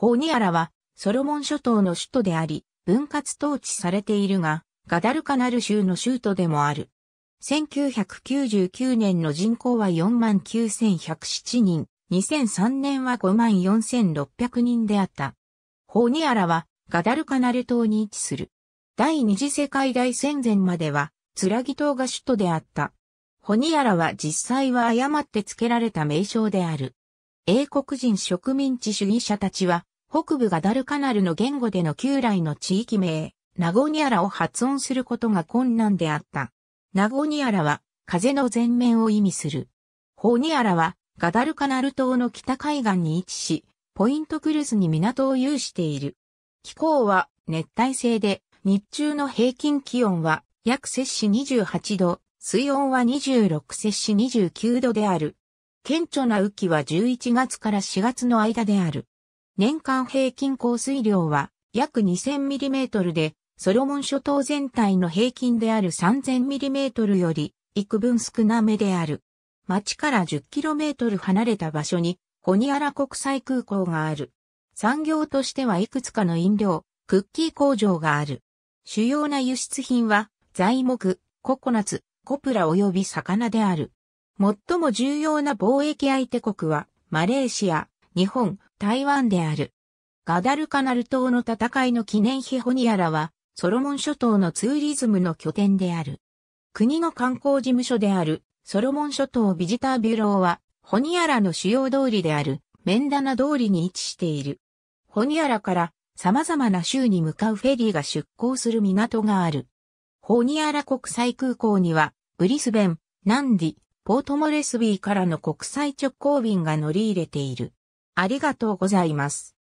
ホーニアラは、ソロモン諸島の首都であり、分割統治されているが、ガダルカナル州の州都でもある。1999年の人口は49,107人、2003年は54,600人であった。ホーニアラはガダルカナル島に位置する。第二次世界大戦前までは、ツラギ島が首都であった。ホニアラは実際は誤って付けられた名称である。英国人植民地主義者たちは、北部ガダルカナルの言語での旧来の地域名、ナゴニアラを発音することが困難であった。ナゴニアラは、風の前面を意味する。ホーニアラは、ガダルカナル島の北海岸に位置し、ポイントクルスに港を有している。気候は熱帯性で、日中の平均気温は約摂氏28度、水温は26摂氏29度である。顕著な雨季は11月から4月の間である。年間平均降水量は約 2000mm で、ソロモン諸島全体の平均である 3000mm より幾分少なめである。町から 10km 離れた場所に、ホニアラ国際空港がある。産業としてはいくつかの飲料、クッキー工場がある。主要な輸出品は、材木、ココナツ、コプラ及び魚である。最も重要な貿易相手国は、マレーシア、日本、台湾である。ガダルカナル島の戦いの記念碑ホニアラは、ソロモン諸島のツーリズムの拠点である。国の観光事務所である、ソロモン諸島ビジタービュローは、ホニアラの主要通りである、メンダナ通りに位置している。ホニアラから様々な州に向かうフェリーが出港する港がある。ホニアラ国際空港には、ブリスベン、ナンディ、ポートモレスビーからの国際直行便が乗り入れている。ありがとうございます。